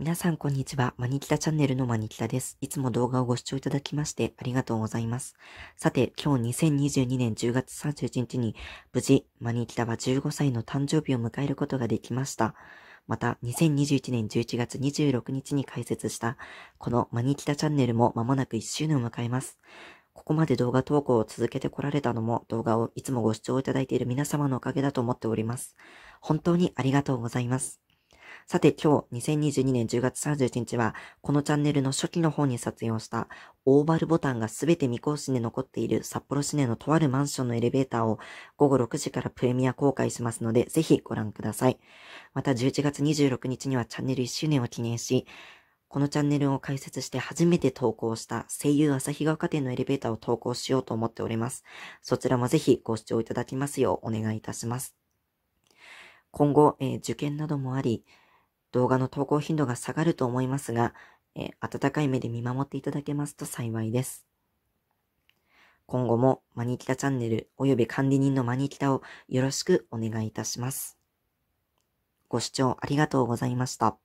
皆さんこんにちは。マニキタチャンネルのマニキタです。いつも動画をご視聴いただきましてありがとうございます。さて、今日2022年10月31日に無事、マニキタは15歳の誕生日を迎えることができました。また、2021年11月26日に開設した、このマニキタチャンネルも間もなく1周年を迎えます。ここまで動画投稿を続けてこられたのも動画をいつもご視聴いただいている皆様のおかげだと思っております。本当にありがとうございます。さて今日2022年10月31日は、このチャンネルの初期の方に撮影をしたオーバルボタンがすべて未更新で残っている札幌市内のとあるマンションのエレベーターを午後6時からプレミア公開しますので、ぜひご覧ください。また11月26日にはチャンネル1周年を記念し、このチャンネルを開設して初めて投稿した声優朝日川家庭のエレベーターを投稿しようと思っております。そちらもぜひご視聴いただきますようお願いいたします。今後、えー、受験などもあり、動画の投稿頻度が下がると思いますが、え温かい目で見守っていただけますと幸いです。今後もマニキタチャンネル及び管理人のマニキタをよろしくお願いいたします。ご視聴ありがとうございました。